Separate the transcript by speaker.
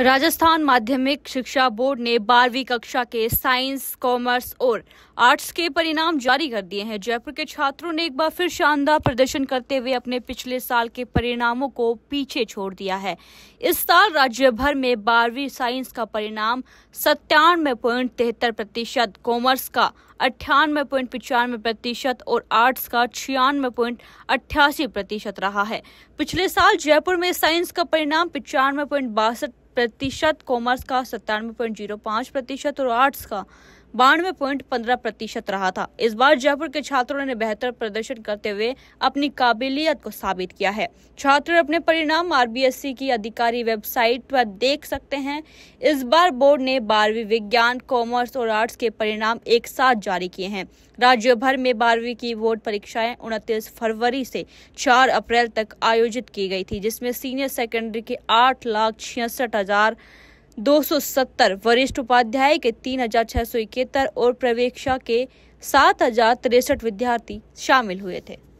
Speaker 1: राजस्थान माध्यमिक शिक्षा बोर्ड ने बारहवीं कक्षा के साइंस कॉमर्स और आर्ट्स के परिणाम जारी कर दिए हैं जयपुर के छात्रों ने एक बार फिर शानदार प्रदर्शन करते हुए अपने पिछले साल के परिणामों को पीछे छोड़ दिया है इस साल राज्य भर में बारहवीं साइंस का परिणाम सत्तानवे पॉइंट तिहत्तर प्रतिशत कॉमर्स का अट्ठानवे पॉइंट पचानवे प्रतिशत और आर्ट्स का छियानवे पॉइंट अट्ठासी प्रतिशत रहा है पिछले साल जयपुर में साइंस का परिणाम पिचानवे पॉइंट बासठ प्रतिशत कॉमर्स का सत्तानवे पॉइंट जीरो पाँच प्रतिशत और आर्ट्स का बानवे पॉइंट पंद्रह प्रतिशत रहा था इस बार जयपुर के छात्रों ने बेहतर प्रदर्शन करते हुए अपनी काबिलियत को साबित किया है छात्र अपने परिणाम आरबीएससी की अधिकारी वेबसाइट पर देख सकते हैं इस बार बोर्ड ने बारहवीं विज्ञान कॉमर्स और आर्ट्स के परिणाम एक साथ जारी किए हैं राज्य भर में बारहवीं की बोर्ड परीक्षाएं उनतीस फरवरी से चार अप्रैल तक आयोजित की गई थी जिसमें सीनियर सेकेंडरी के आठ लाख छियासठ हजार 270 वरिष्ठ उपाध्याय के तीन और प्रवेक्षा के सात विद्यार्थी शामिल हुए थे